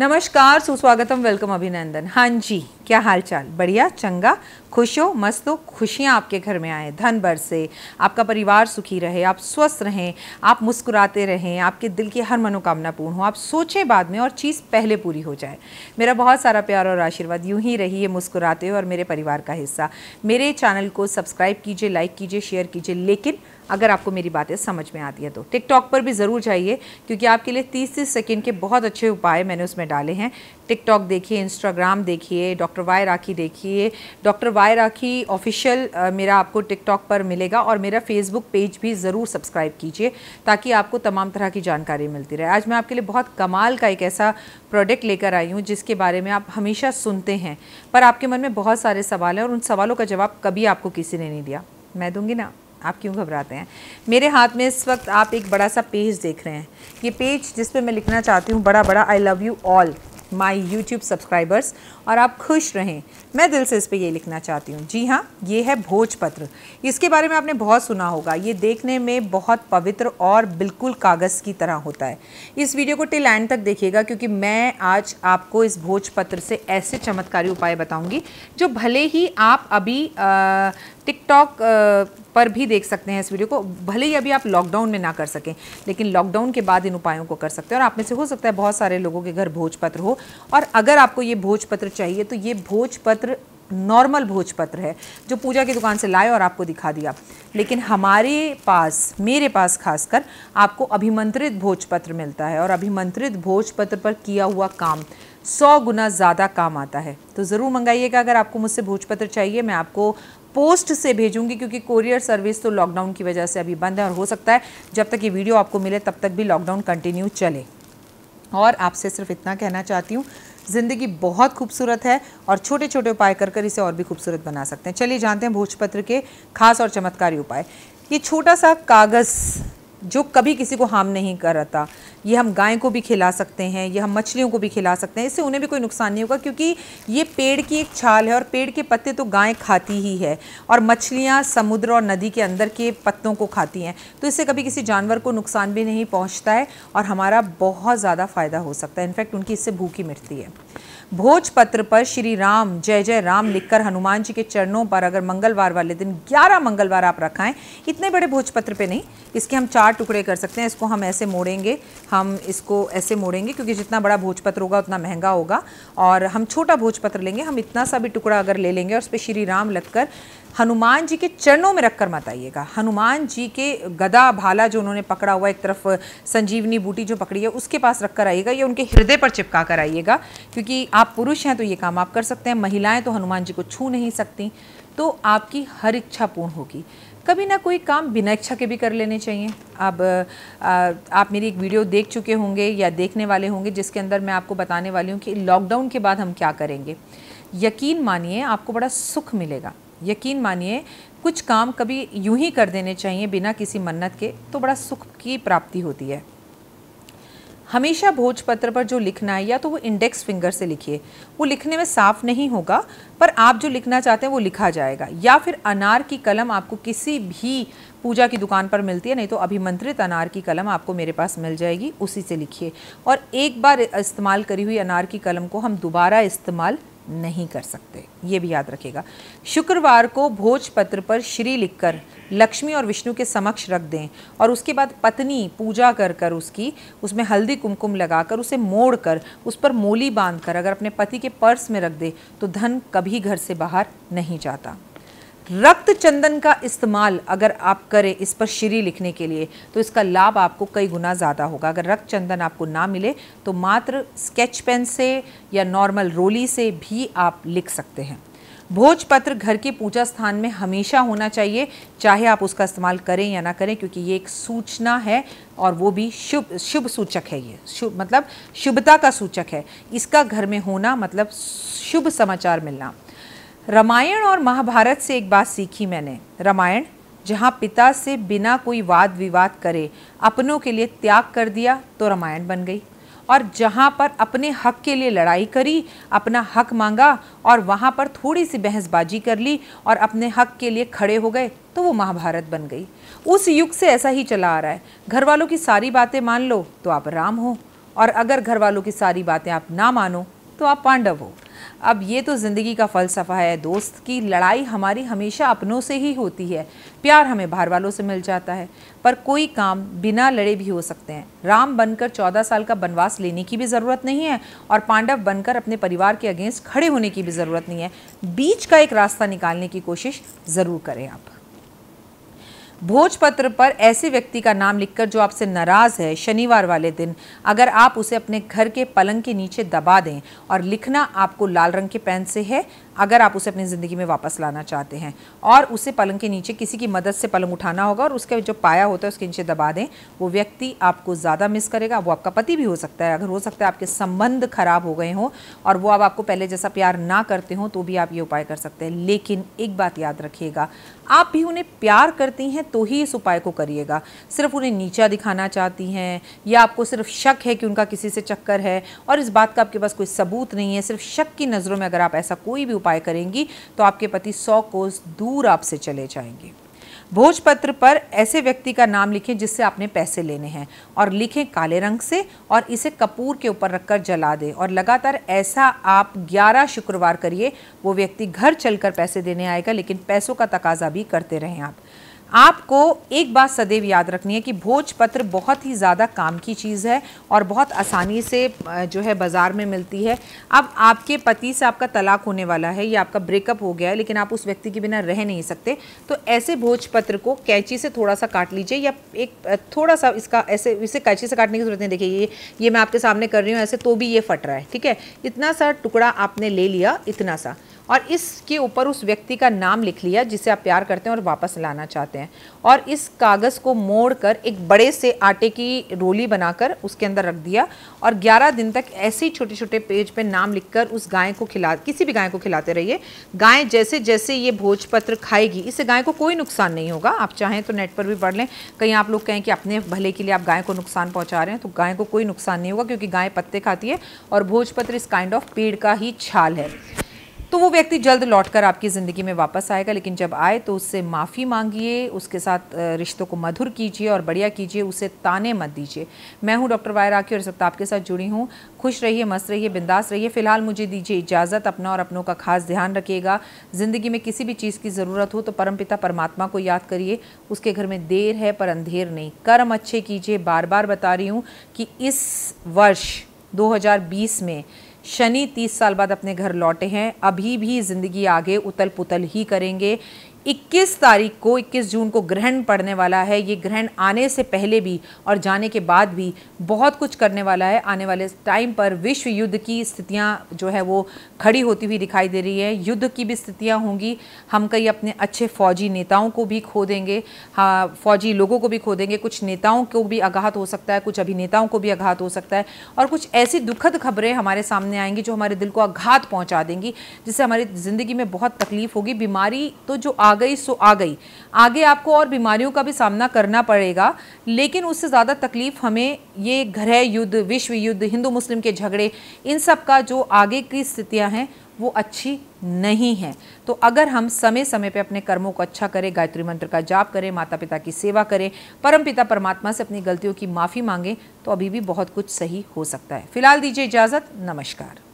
नमस्कार सुस्वागतम वेलकम अभिनंदन हाँ जी क्या हाल चाल बढ़िया चंगा खुश हो मस्त हो खुशियाँ आपके घर में आए धन से आपका परिवार सुखी रहे आप स्वस्थ रहें आप मुस्कुराते रहें आपके दिल की हर मनोकामना पूर्ण हो आप सोचें बाद में और चीज़ पहले पूरी हो जाए मेरा बहुत सारा प्यार और आशीर्वाद यूं ही रही है मुस्कुराते हो और मेरे परिवार का हिस्सा मेरे चैनल को सब्सक्राइब कीजिए लाइक कीजिए शेयर कीजिए लेकिन अगर आपको मेरी बातें समझ में आती है तो टिकटॉक पर भी ज़रूर जाइए क्योंकि आपके लिए तीस तीस सेकेंड के बहुत अच्छे उपाय मैंने उसमें डाले हैं टिकटॉक देखिए इंस्टाग्राम देखिए डॉक्टर वाय राखी देखिए डॉक्टर वाय राखी ऑफिशियल मेरा आपको टिकटॉक पर मिलेगा और मेरा फेसबुक पेज भी ज़रूर सब्सक्राइब कीजिए ताकि आपको तमाम तरह की जानकारी मिलती रहे आज मैं आपके लिए बहुत कमाल का एक ऐसा प्रोडक्ट लेकर आई हूँ जिसके बारे में आप हमेशा सुनते हैं पर आपके मन में बहुत सारे सवाल हैं और उन सवालों का जवाब कभी आपको किसी ने नहीं दिया मैं दूँगी ना आप क्यों घबराते हैं मेरे हाथ में इस वक्त आप एक बड़ा सा पेज देख रहे हैं ये पेज जिस पे मैं लिखना चाहती हूँ बड़ा बड़ा I love you all my YouTube subscribers और आप खुश रहें मैं दिल से इस पर ये लिखना चाहती हूँ जी हाँ ये है भोजपत्र इसके बारे में आपने बहुत सुना होगा ये देखने में बहुत पवित्र और बिल्कुल कागज़ की तरह होता है इस वीडियो को टिल एंड तक देखिएगा क्योंकि मैं आज आपको इस भोजपत्र से ऐसे चमत्कारी उपाय बताऊँगी जो भले ही आप अभी आ, टिकटॉक पर भी देख सकते हैं इस वीडियो को भले ही अभी आप लॉकडाउन में ना कर सकें लेकिन लॉकडाउन के बाद इन उपायों को कर सकते हैं और आप में से हो सकता है बहुत सारे लोगों के घर भोजपत्र हो और अगर आपको ये भोजपत्र चाहिए तो ये भोजपत्र नॉर्मल भोजपत्र है जो पूजा की दुकान से लाए और आपको दिखा दिया लेकिन हमारे पास मेरे पास खासकर आपको अभिमंत्रित भोजपत्र मिलता है और अभिमंत्रित भोजपत्र पर किया हुआ काम सौ गुना ज़्यादा काम आता है तो ज़रूर मंगाइएगा अगर आपको मुझसे भोजपत्र चाहिए मैं आपको पोस्ट से भेजूंगी क्योंकि कोरियर सर्विस तो लॉकडाउन की वजह से अभी बंद है और हो सकता है जब तक ये वीडियो आपको मिले तब तक भी लॉकडाउन कंटिन्यू चले और आपसे सिर्फ इतना कहना चाहती हूँ ज़िंदगी बहुत खूबसूरत है और छोटे छोटे उपाय कर कर इसे और भी खूबसूरत बना सकते हैं चलिए जानते हैं भोजपत्र के खास और चमत्कारी उपाय ये छोटा सा कागज़ जो कभी किसी को हार्म नहीं करता ये हम गाय को भी खिला सकते हैं ये हम मछलियों को भी खिला सकते हैं इससे उन्हें भी कोई नुकसान नहीं होगा क्योंकि ये पेड़ की एक छाल है और पेड़ के पत्ते तो गाय खाती ही है और मछलियाँ समुद्र और नदी के अंदर के पत्तों को खाती हैं तो इससे कभी किसी जानवर को नुकसान भी नहीं पहुँचता है और हमारा बहुत ज़्यादा फ़ायदा हो सकता है इनफैक्ट उनकी इससे भूखी मिटती है भोजपत्र पर श्री राम जय जय राम लिखकर हनुमान जी के चरणों पर अगर मंगलवार वाले दिन 11 मंगलवार आप रखाएं इतने बड़े भोजपत्र पे नहीं इसके हम चार टुकड़े कर सकते हैं इसको हम ऐसे मोड़ेंगे हम हम इसको ऐसे मोड़ेंगे क्योंकि जितना बड़ा भोजपत्र होगा उतना महंगा होगा और हम छोटा भोजपत्र लेंगे हम इतना सा भी टुकड़ा अगर ले लेंगे और उस पर श्री राम लगकर हनुमान जी के चरणों में रखकर मत आइएगा हनुमान जी के गदा भाला जो उन्होंने पकड़ा हुआ एक तरफ संजीवनी बूटी जो पकड़ी है उसके पास रखकर आइएगा या उनके हृदय पर चिपका कर आइएगा क्योंकि आप पुरुष हैं तो ये काम आप कर सकते हैं महिलाएं तो हनुमान जी को छू नहीं सकती तो आपकी हर इच्छा पूर्ण होगी कभी ना कोई काम बिना इच्छा के भी कर लेने चाहिए अब आप मेरी एक वीडियो देख चुके होंगे या देखने वाले होंगे जिसके अंदर मैं आपको बताने वाली हूँ कि लॉकडाउन के बाद हम क्या करेंगे यकीन मानिए आपको बड़ा सुख मिलेगा यकीन मानिए कुछ काम कभी यूं ही कर देने चाहिए बिना किसी मन्नत के तो बड़ा सुख की प्राप्ति होती है हमेशा भोजपत्र पर जो लिखना है या तो वो इंडेक्स फिंगर से लिखिए वो लिखने में साफ नहीं होगा पर आप जो लिखना चाहते हैं वो लिखा जाएगा या फिर अनार की कलम आपको किसी भी पूजा की दुकान पर मिलती है नहीं तो अभिमंत्रित अनार की कलम आपको मेरे पास मिल जाएगी उसी से लिखिए और एक बार इस्तेमाल करी हुई अनार की कलम को हम दोबारा इस्तेमाल नहीं कर सकते ये भी याद रखेगा शुक्रवार को भोजपत्र पर श्री लिखकर लक्ष्मी और विष्णु के समक्ष रख दें और उसके बाद पत्नी पूजा कर कर उसकी उसमें हल्दी कुमकुम लगाकर उसे मोड़ कर उस पर मोली बांध कर अगर अपने पति के पर्स में रख दे तो धन कभी घर से बाहर नहीं जाता रक्त चंदन का इस्तेमाल अगर आप करें इस पर श्री लिखने के लिए तो इसका लाभ आपको कई गुना ज़्यादा होगा अगर रक्त चंदन आपको ना मिले तो मात्र स्केच पेन से या नॉर्मल रोली से भी आप लिख सकते हैं भोजपत्र घर के पूजा स्थान में हमेशा होना चाहिए चाहे आप उसका इस्तेमाल करें या ना करें क्योंकि ये एक सूचना है और वो भी शुभ शुभ सूचक है ये शुभ मतलब शुभता का सूचक है इसका घर में होना मतलब शुभ समाचार मिलना रामायण और महाभारत से एक बात सीखी मैंने रामायण जहाँ पिता से बिना कोई वाद विवाद करे अपनों के लिए त्याग कर दिया तो रामायण बन गई और जहाँ पर अपने हक के लिए लड़ाई करी अपना हक मांगा और वहाँ पर थोड़ी सी बहसबाजी कर ली और अपने हक के लिए खड़े हो गए तो वो महाभारत बन गई उस युग से ऐसा ही चला आ रहा है घर वालों की सारी बातें मान लो तो आप राम हो और अगर घर वालों की सारी बातें आप ना मानो तो आप पांडव हो अब ये तो ज़िंदगी का फ़लसफ़ा है दोस्त की लड़ाई हमारी हमेशा अपनों से ही होती है प्यार हमें बाहर वालों से मिल जाता है पर कोई काम बिना लड़े भी हो सकते हैं राम बनकर चौदह साल का वनवास लेने की भी ज़रूरत नहीं है और पांडव बनकर अपने परिवार के अगेंस्ट खड़े होने की भी ज़रूरत नहीं है बीच का एक रास्ता निकालने की कोशिश ज़रूर करें आप भोजपत्र पर ऐसे व्यक्ति का नाम लिखकर जो आपसे नाराज़ है शनिवार वाले दिन अगर आप उसे अपने घर के पलंग के नीचे दबा दें और लिखना आपको लाल रंग के पेन से है अगर आप उसे अपनी ज़िंदगी में वापस लाना चाहते हैं और उसे पलंग के नीचे किसी की मदद से पलंग उठाना होगा और उसका जो पाया होता है उसके नीचे दबा दें वो व्यक्ति आपको ज़्यादा मिस करेगा वो आपका पति भी हो सकता है अगर हो सकता है आपके संबंध खराब हो गए हों और वो अब आपको पहले जैसा प्यार ना करते हों तो भी आप ये उपाय कर सकते हैं लेकिन एक बात याद रखिएगा आप भी उन्हें प्यार करती हैं तो ही इस उपाय को करिएगा सिर्फ उन्हें नीचा दिखाना चाहती हैं या आपको सिर्फ शक है कि उनका किसी से चक्कर है और इस बात का आपके पास कोई सबूत नहीं है सिर्फ शक की नज़रों में अगर आप ऐसा कोई भी उपाय करेंगी तो आपके पति सौ कोस दूर आपसे चले जाएंगे भोजपत्र पर ऐसे व्यक्ति का नाम लिखें जिससे आपने पैसे लेने हैं और लिखें काले रंग से और इसे कपूर के ऊपर रखकर जला दें और लगातार ऐसा आप 11 शुक्रवार करिए वो व्यक्ति घर चलकर पैसे देने आएगा लेकिन पैसों का तकाजा भी करते रहें आप आपको एक बात सदैव याद रखनी है कि भोजपत्र बहुत ही ज़्यादा काम की चीज़ है और बहुत आसानी से जो है बाज़ार में मिलती है अब आपके पति से आपका तलाक होने वाला है या आपका ब्रेकअप हो गया है लेकिन आप उस व्यक्ति के बिना रह नहीं सकते तो ऐसे भोजपत्र को कैंची से थोड़ा सा काट लीजिए या एक थोड़ा सा इसका ऐसे इसे कैंची से काटने की ज़रूरत नहीं देखिए ये ये मैं आपके सामने कर रही हूँ ऐसे तो भी ये फट रहा है ठीक है इतना सा टुकड़ा आपने ले लिया इतना सा और इसके ऊपर उस व्यक्ति का नाम लिख लिया जिसे आप प्यार करते हैं और वापस लाना चाहते हैं और इस कागज़ को मोड़ कर एक बड़े से आटे की रोली बनाकर उसके अंदर रख दिया और 11 दिन तक ऐसे ही छोटे छोटे पेज पे नाम लिखकर उस गाय को खिला किसी भी गाय को खिलाते रहिए गाय जैसे जैसे ये भोजपत्र खाएगी इससे गाय को कोई नुकसान नहीं होगा आप चाहें तो नेट पर भी पढ़ लें कहीं आप लोग कहें कि अपने भले के लिए आप गाय को नुकसान पहुँचा रहे हैं तो गाय को कोई नुकसान नहीं होगा क्योंकि गाय पत्ते खाती है और भोजपत्र इस काइंड ऑफ पेड़ का ही छाल है तो वो व्यक्ति जल्द लौट कर आपकी ज़िंदगी में वापस आएगा लेकिन जब आए तो उससे माफ़ी मांगिए उसके साथ रिश्तों को मधुर कीजिए और बढ़िया कीजिए उसे ताने मत दीजिए मैं हूँ डॉक्टर वायर राखी और इस वक्त आपके साथ जुड़ी हूँ खुश रहिए मस्त रहिए बिंदास रहिए फिलहाल मुझे दीजिए इजाज़त अपना और अपनों का खास ध्यान रखिएगा ज़िंदगी में किसी भी चीज़ की ज़रूरत हो तो परमपिता परमात्मा को याद करिए उसके घर में देर है पर अंधेर नहीं कर्म अच्छे कीजिए बार बार बता रही हूँ कि इस वर्ष दो में शनि तीस साल बाद अपने घर लौटे हैं अभी भी ज़िंदगी आगे उतल पुतल ही करेंगे 21 तारीख को 21 जून को ग्रहण पड़ने वाला है ये ग्रहण आने से पहले भी और जाने के बाद भी बहुत कुछ करने वाला है आने वाले टाइम पर विश्व युद्ध की स्थितियाँ जो है वो खड़ी होती हुई दिखाई दे रही है युद्ध की भी स्थितियाँ होंगी हम कई अपने अच्छे फौजी नेताओं को भी खो देंगे हाँ फौजी लोगों को भी खो देंगे कुछ नेताओं को भी आघात हो सकता है कुछ अभिनेताओं को भी आघात हो सकता है और कुछ ऐसी दुखद खबरें हमारे सामने आएंगी जो हमारे दिल को आघात पहुँचा देंगी जिससे हमारी ज़िंदगी में बहुत तकलीफ होगी बीमारी तो जो आ गई सो आ गई आगे आपको और बीमारियों का भी सामना करना पड़ेगा लेकिन उससे ज़्यादा तकलीफ हमें ये घर युद्ध विश्व युद्ध हिंदू मुस्लिम के झगड़े इन सब का जो आगे की स्थितियाँ हैं वो अच्छी नहीं है तो अगर हम समय समय पे अपने कर्मों को अच्छा करें गायत्री मंत्र का जाप करें माता पिता की सेवा करें परम पिता परमात्मा से अपनी गलतियों की माफ़ी मांगें तो अभी भी बहुत कुछ सही हो सकता है फिलहाल दीजिए इजाज़त नमस्कार